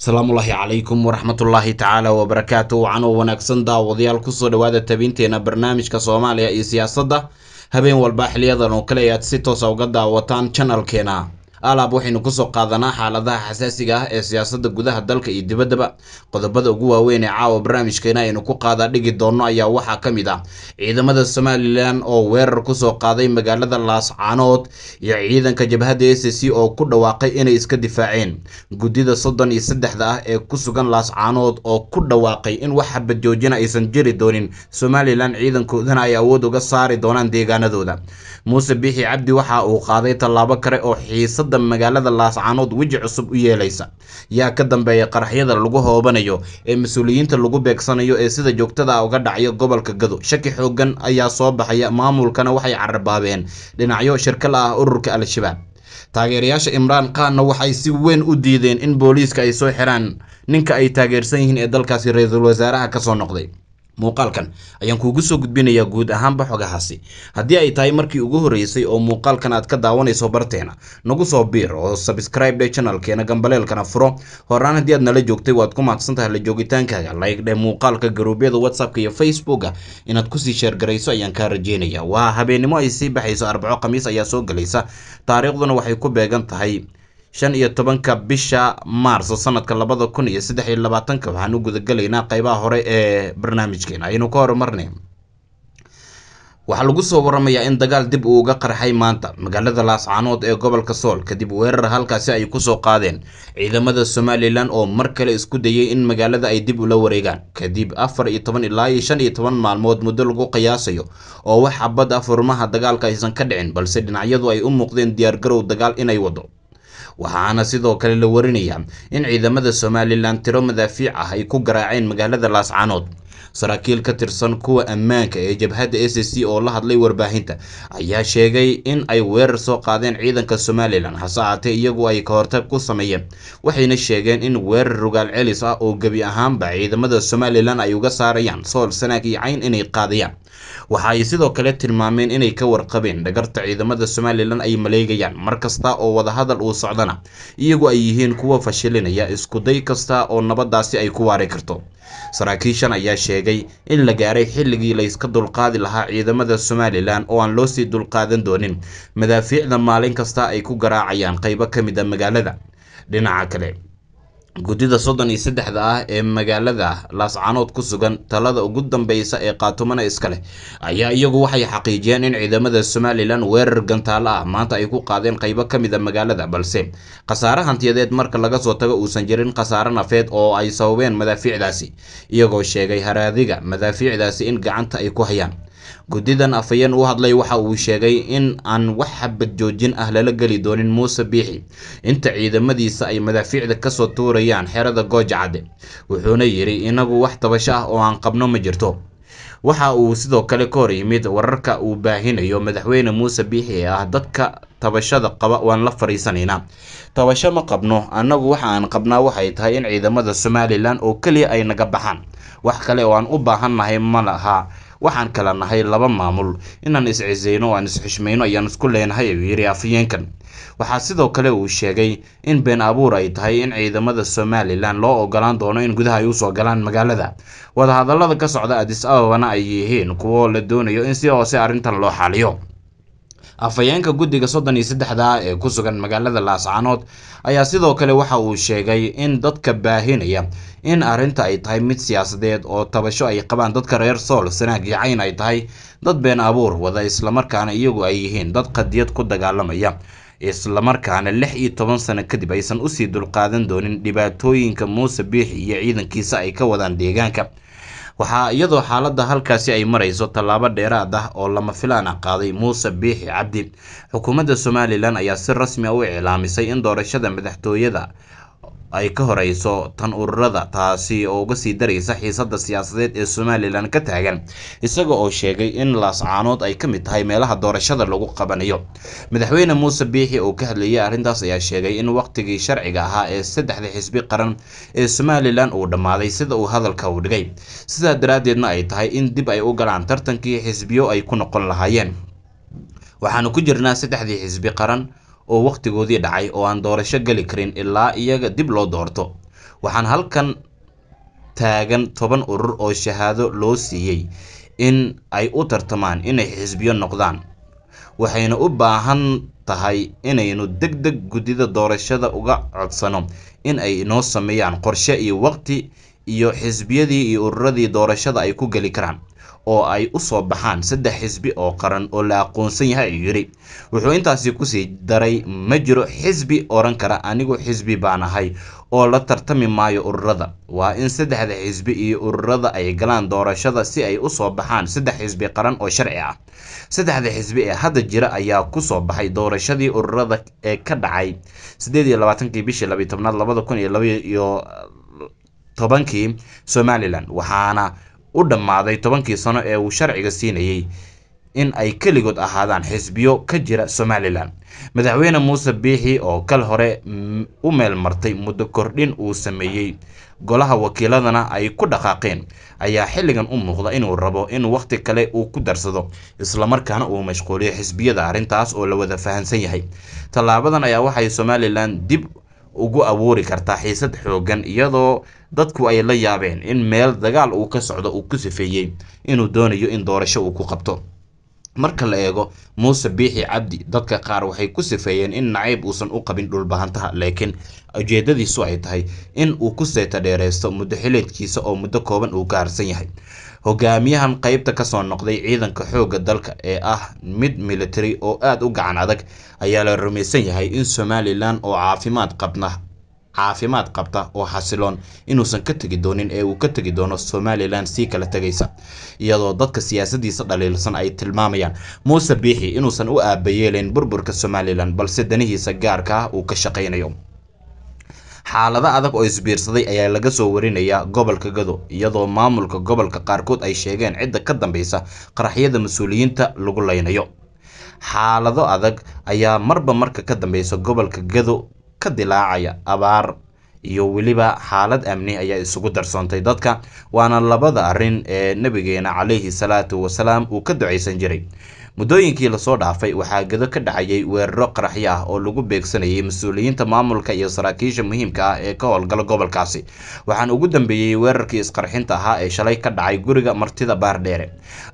asalaamullaahi calaykum waraxmatullaahi tacaala wabarakaatu oo wanaagsan daawadayaal kusoo dhawaada tabiinteenna barnaamijka soomaaliya iyo siyaasadda habeen walba xiliyadan oo kale ayaad si toosa ah uga daawataan janalkeena alaab waxaynu kusoo qaadanaa xaaladaha xasaasiga ah ee siyaasada gudaha dalka iyo dibaddaba qodobada ugu waaweyn ee caawa barnaamijkeena aynu ku qaadaa dhigi doonno ayaa waxaa ka mid ah ciidamada somalilan oo weerar kusoo qaaday magaalada laascaanood iyo ciidanka jabhadda s c oo ku dhawaaqay inay iska difaaceen guddida soddon iyo saddexda ah ee ku sugan laascaanood oo ku dhawaaqay in wax xabadjoojina aysan jiri doonin somalilan ciidankoodana ay awood uga saari doonaan deegaanadooda muuse biixi cabdi waxa uu qaaday tallaabo kale oo xiisad xuduudda magaalada laascaanood weji cusub u yeelaysa yaa ka dambeeya qaraxyada lagu hoobanayo ee mas-uuliyiinta lagu beegsanayo ee sida joogtada ah uga dhacyo gobolka gado shaki xoogan ayaa soo baxaya maamulkana waxay cararbaabeen dhinacyo shirkal ah ururka al-shabaab taageerayaasha imraan khanna waxay si weyn u diideen in booliiska ay soo xiraan ninka ay taageersan yihiin ee dalkaasi ra-iisul wasaaraha ka soo noqday muuqaalkan ayaan kuugu soo gudbinayaa guud ahaanba xogahaasi haddii ay tahay markii ugu horreysay oo muuqaalkan aad ka daawanayso barteena nagu soo biir oo sabscribe dhe janalkeena gambaleelkana furo horaan haddii aad nala joogtay waad ku mahadsan tahay la joogitaankaaga laygdhe muuqaalka garuubyada whatsappka iyo facebooka inaad kusii sheergarayso ayaan kaa rajaynayaa waa habeennimo ay sii baxayso arbaco khamiis ayaa soo galaysa taariikhduna waxay ku beegan tahay shan iyo tobanka bisha maarso sanadka labada kun iyo saddex iyo labaatanka waxaan u gudagelaynaa qaybaha hore ee barnaamijkeena aynu ka horumarnay waxaa lagu soo waramayaa in dagaal dib uu uga qarxay maanta magaalada laascaanood ee gobolka sool kadib weerar halkaasi ay kusoo qaadeen ciidamada somalilan oo mar kale isku dayay in magaalada ay dib ula wareegaan kadib afar iyo toban ilaa iyo shan iyo toban maalmood muddo lagu qiyaasayo oo wax xabad ah furmaha dagaalka aysan ka dhicin balse dhinacyadu ay u muuqdeen diyaargarow dagaal inay wado waxaana sidoo kale la warinayaa in ciidamada somalilan tiro madaafiic ah ay ku garaaceen magaalada laascaanood saraakiil ka tirsan kuwa ammaanka ee jabhadda s c oo la hadlay warbaahinta ayaa sheegay in ay weerar soo qaadeen ciidanka somalilan hase ahaatee iyagu ay ka hortag ku sameeyeen waxayna sheegeen in weerar rogaal celis ah oo gebi ahaanba ciidamada somalilan ay uga saarayaan sool sanaag iyo cayn inay qaadayaan waxa ay sidoo kale tilmaameen inay ka warqabeen dhagarta ciidamada somalilan ay maleegayaan mar kasta oo wadahadal uu socdana iyagu ay yihiin kuwa fashilinaya iskuday kasta oo nabadaasi ay ku waari karto saraakiishan ayaa sheegay in la gaaray xilligii layska dulqaadi lahaa ciidamada somalilan oo aan loo sii dulqaadan doonin madaafiicda maalin kasta ay ku garaacayaan qaybo ka mid a ah magaalada dhinaca kale guddida soddon iyo saddexda ah ee magaalada laascanood ku sugan talada ugu dambaysa ee qaatumana iska leh ayaa iyagu waxay xaqiijiyeen in ciidamada somalilan weerar gantaalo ah maanta ay ku qaadeen qaybo ka mid a ah magaalada balse khasaare hantiyadeed marka laga soo tago uusan jirin khasaare nafeed oo ay sababeen madaafiicdaasi iyagoo sheegay haraadiga madaafiicdaasi in gacanta ay ku hayaan guddidan afhayeen u hadlay waxa uu sheegay in aan wax xabad joojin ah lala geli doonin muuse biixi inta ciidamadiisa ay madaafiicda ka soo tuurayaan xerada goojacadde wuxuuna yidhi inagu wax tabasho ah oo aan qabno ma jirto waxa uu sidoo kale ka hor yimid wararka uu baahinayo madaxweyne muuse biixi ee ah dadka tabashada qaba waan la fadhiisanaynaa tabasho ma qabno annagu waxa aan qabnaa waxay tahay in ciidamada somalilan oo keliya ay naga baxaan wax kale oo aan u baahannahay ma lahaa waxaan kala nahay laba maamul inaan is-ciseyno aan is ayaan isku leenahay ayuu yidhi afhayeenkan waxaa sidoo kale uu sheegay in been abuur ay tahay in ciidamada somalilan loo ogolaan doono in gudaha ay usoo galaan magaalada wadahadallada ka socda adis ababana ay yihiin kuwo la doonayo in si hoose arrintan loo xaliyo afhayeenka guddiga soddon iyo saddexda ee ku sugan magaalada laascaanood ayaa sidoo kale waxa uu sheegay in dadka baahinaya in arrinta ay tahay mid siyaasadeed oo tabasho ay qabaan dadka reer sool sanaag iyo ay tahay dad been abuur wada islamarkaana iyagu ay yihiin dad qadiyad ku dagaalamaya islamarkaana lix iyo toban sano kadib aysan usii dulqaadan doonin dhibaatooyinka muuse biix iyo ciidankiisa ay ka wadaan deegaanka waxaa iyadoo xaaladda halkaasi ay marayso tallaabo dheeraad ah oo lama filaan ah qaaday muuse biixi cabdi xukuumadda somalilan ayaa si rasmi a ah u iclaamisay in doorashada madaxtooyada ay ka horeyso tan ururada taasi oo uga sii daraysa xiisadda siyaasadeed ee somalilan ka taagan isaga oo sheegay in laascaanood ay ka mid tahay meelaha doorashada lagu qabanayo madaxweyne muuse biixi oo ka hadlayay arrintaas ayaa sheegay in wakhtigii sharciga ahaa ee saddexda xisbi qaran ee somalilan uu dhammaaday sida uu hadalka u dhigay sidaa daraaddeedna ay tahay in dib ay u galaan tartankii xisbiyo ay ku noqon lahaayeen waxaanu ku jirnaa saddexdii xisbi qaran oo wakhtigoodii dhacay oo aan doorasho geli karin ilaa iyaga dib loo doorto waxaan halkan taagan toban urur oo shahaado loo siiyey in ay u tartamaan inay xisbiyo noqdaan waxayna u baahan tahay inaynu deg deg guddida doorashada uga codsano in ay inoo sameeyaan qorshe iyo waqti iyo xisbiyadii iyo ururadii doorashada ay ku geli karaan oo ay u soo baxaan saddex xisbi oo qaran oo la aqoonsan yahay ayuu yidhi wuxuu intaasi kusii daray ma jiro xisbi odhan kara anigu xisbi baan ahay oo la tartami maayo ururada waa in saddexda xisbi iyo ururada ay galaan doorashada si ay u soo baxaan saddex xisbi qaran oo sharci ah saddexda xisbi ee hadda jira ayaa ku soo baxay doorashadii ururada ee ka dhacay sideed bishii labiy tobnaad labada kun iyo labaiyo uh, tobankii somalilan waxaana u dhammaaday tobankii sano ee uu sharciga siinayay in ay keligood ahaadaan xisbiyo ka jira somalilan madaxweyne muuse biixi oo kal hore u meel martay muddo kordhin uu sameeyey golaha wakiiladana ay ku dhaqaaqeen ayaa xilligan u muuqda inuu rabo in wakhti kale uu ku darsado islamarkaana uu mashquuliyo xisbiyada arrintaas oo la wada fahansan yahay tallaabadan ayaa waxay somalilan dib ugu abuuri kartaa xiisad xooggan iyadoo dadku ay la yaabeen in meel dagaal uu ka socdo uu ku sifeeyey inuu doonayo in doorasho uu ku qabto marka la eego muuse biixi cabdi dadka qaar waxay ku sifeeyeen in naciib uusan u qabin dhulbahantaha laakiin ujeedadiisu ay tahay in uu ku seeta dheereysto muddo xileedkiisa oo muddo kooban uu ka harsan yahay hogaamiyahan qeybta kasoo noqday ciidanka xoogga dalka ee ah mid militari oo aada u gacan adag ayaa la rumaysan yahay in somalilan oo caafimaad qabna caafimaad qabta oo xasiloon inuusan ka tegi doonin ee uu ka tegi doono somalilan sii kala tegaysa iyadoo dadka siyaasadiisa dhaliilsan ay tilmaamayaan muuse biixi inuusan u aabayeelayn burburka somalilan balse danihiisa gaarka ah uu ka shaqaynayo xaalado adag oo isbiirsaday ayaa laga soo warinayaa gobolka gado iyadoo maamulka gobolka qaarkood ay sheegeen cidda ka dambaysa qaraxyada mas-uuliyiinta lagu leynayo xaalado adag ayaa marba marka ka dambaysa gobolka gado ka dilaacaya abaar iyo weliba xaalad amni ayaa isugu darsoontay dadka waana labada arrin ee nabigeena calayhi salaatu wasalaam uu ka ducaysan jiray muddooyinkii lasoo dhaafay waxaa gado ka dhacayay weeraro qaraxyo ah oo lagu beegsanayay mas-uuliyiinta maamulka iyo saraakiisha muhiimka ah ee ka howlgala gobolkaasi waxaan ugu dambeeyey weerarkii isqarxinta ahaa ee shalay ka dhacay guriga martida baardheere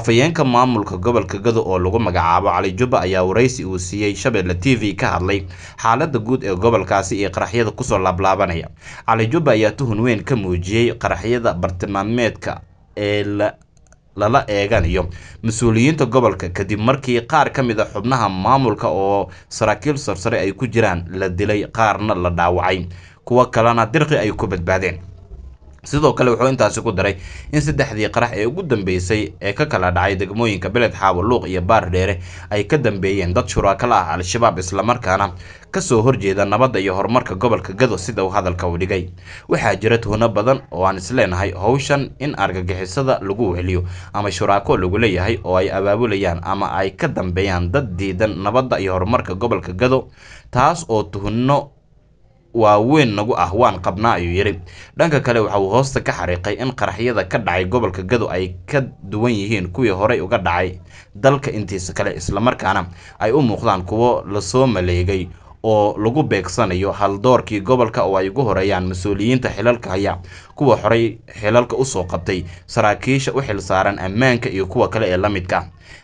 afhayeenka maamulka gobolka gado oo lagu magacaabo cali jubba ayaa waraysi uu siiyey shabeelle t v ka hadlay xaaladda guud ee gobolkaasi iyo qaraxyada kusoo laablaabanaya cali jubba ayaa tuhun weyn ka muujiyey qaraxyada bartilmaameedka ee lala eeganayo mas-uuliyiinta gobolka kadib markii qaar ka mid a ah xubnaha maamulka oo saraakiil sarsare ay ku jiraan la dilay qaarna la dhaawacay kuwo kalena dirqi ay ku badbaadeen sidoo kale wuxuu intaasi ku daray in saddexdii qarax ee ugu dambeysay ee ka kala dhacay degmooyinka beled xaawo luuq iyo baar dheere ay ka dambeeyeen dad shuraakala ah al-shabaab islamarkaana kasoo horjeeda nabadda iyo horumarka gobolka gado sida uu hadalka u dhigay waxaa jira tuhno badan oo aan isleenahay howshan in argagixisada lagu weheliyo ama shuraako lagu leeyahay oo ay abaabulayaan ama ay ka dambeeyaan dad diidan nabadda iyo horumarka gobolka gado taas oo tuhno waaweyn nagu ah waan qabnaa ayuu yidhi dhanka kale waxa uu hoosta ka xariiqay in qaraxyada ka dhacay gobolka gado ay ka duwan yihiin kuwii horay uga dhacay dalka intiisa kale islamarkaana ay u muuqdaan kuwo lasoo maleegay oo lagu beegsanayo haldoorkii gobolka oo ay ugu horeeyaan mas-uuliyiinta xilalka haya kuwa xoray xilalka usoo qabtay saraakiisha u xilsaaran ammaanka iyo kuwa kale ee la midka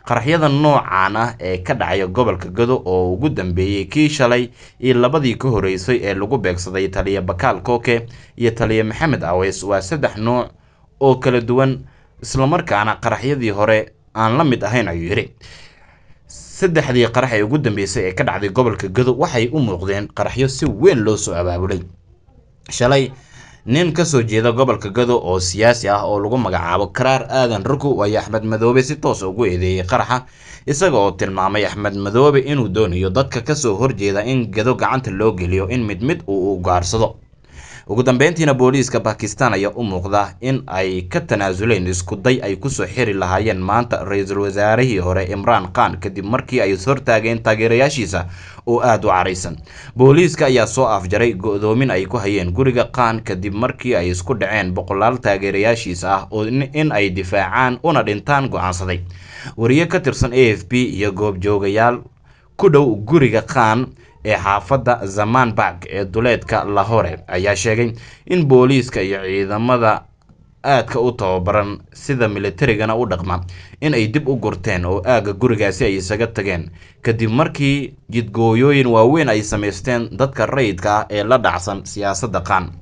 qaraxyada noocan ah ee ka dhacaya gobolka godo oo ugu dambeeyey kii shalay iyo labadii ka horreysay ee lagu beegsaday taliya bakaal kooke iyo taliya maxamed aweys waa saddex nooc oo kala duwan islamarkaana qaraxyadii hore aan la mid ahayn ayuu yidhi saddexdii qarax ee ugu dambeysay ee ka dhacday gobolka gadow waxay u muuqdeen qaraxyo si weyn loo soo abaabulay shalay nin kasoo jeeda gobolka gadow oo siyaasi ah oo lagu magacaabo karaar aadan ruku ayaa axmed madoobe si toos ugu eedeeyey qaraxa isaga oo tilmaamay axmed madoobe inuu doonayo dadka kasoo horjeeda in gado gacanta loo geliyo in mid mid uu ugaarsado ugu dambeyntiina booliiska bakistan ayaa u muuqda in ay ka tanaasuleen isku day ay kusoo xiri lahaayeen maanta ra-iisul wasaarihii hore imraan khan kadib markii ay is hortaageen taageerayaashiisa oo aad u caraysan booliiska ayaa soo afjaray go-doomin ay ku hayeen guriga khan kadib markii ay isku dhaceen boqolaal taageerayaashiisa ah oo in ay difaacaan una dhintaan go-aansaday wariye ka tirsan a f b iyo goobjoogayaal ku dhow guriga khan ee xaafadda zaman barg ee duleedka lahore ayaa sheegay in booliiska iyo ciidamada aadka u tababaran sida militarigana u dhaqma in ay dib u gurteen oo aagga gurigaasi ay isaga tageen kadib markii jidgooyooyin waaweyn ay samaysteen dadka rayidka ah ee la dhacsan siyaasadda qaan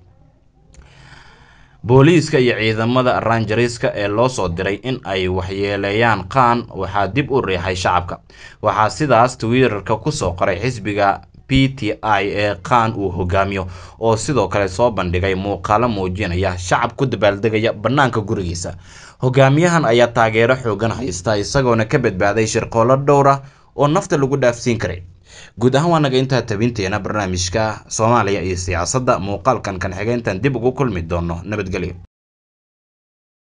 booliiska iyo ciidamada ranjariska ee loo soo diray in ay waxyeeleeyaan qaan waxaa dib u riixay shacabka waxaa sidaas twitterka ku soo qoray xisbiga b t i ee khan uu hogaamiyo oo sidoo kale soo bandhigay muuqaalo muujinaya shacab ku dabaaldegaya bannaanka gurigiisa hogaamiyahan ayaa taageero xoogan haysta isagoona ka badbaaday shirqoolo dhowr ah oo nafta lagu dhaafsiin karay guud ahaan waa naga intaa tabinteena barnaamijka soomaaliya iyo siyaasadda muuqaalkan kan xigeyntan dib ugu kulmi doono nabadgelyo